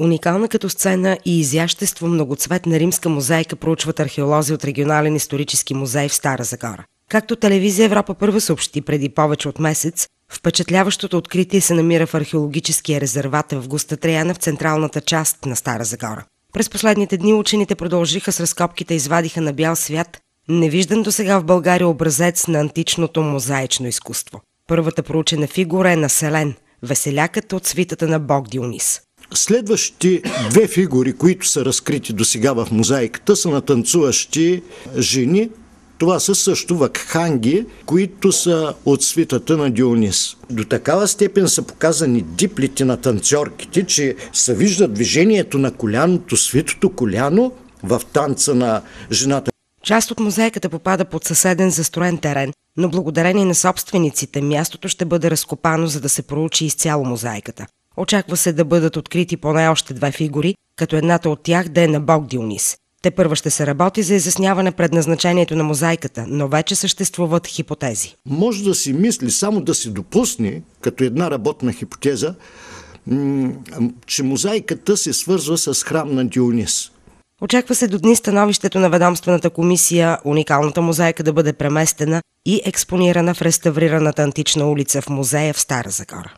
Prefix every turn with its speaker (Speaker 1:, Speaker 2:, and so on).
Speaker 1: Уникална като сцена и изящество многоцветна римска мозайка проучват археолози от Регионален исторически музей в Стара Загора. Както телевизия Европа първа съобщи преди повече от месец, впечатляващото откритие се намира в археологическия резерват в Густа Трияна в централната част на Стара Загора. През последните дни учените продължиха с разкопките и извадиха на бял свят невиждан до сега в България образец на античното мозаично изкуство. Първата проучена фигура е населен – веселякът от свитата на Бог Дионис.
Speaker 2: Следващите две фигури, които са разкрити до сега в мозайката, са на танцуващи жени. Това са също вакханги, които са от свитата на Дионис. До такава степен са показани диплите на танцорките,
Speaker 1: че се вижда движението на коляното, свитото коляно в танца на жената. Част от мозайката попада под съседен застроен терен, но благодарение на собствениците мястото ще бъде разкопано, за да се проучи изцяло мозайката. Очаква се да бъдат открити поне още две фигури, като едната от тях да е на Бог Дионис. Те първа ще се работи за изясняване предназначението на мозайката, но вече съществуват хипотези. Може да си
Speaker 2: мисли, само да се допусне, като една работна хипотеза, че мозайката се свързва с храм на Дионис.
Speaker 1: Очаква се до дни становището на ведомствената комисия уникалната мозайка да бъде преместена и експонирана в реставрираната антична улица в музея в Стара Загора.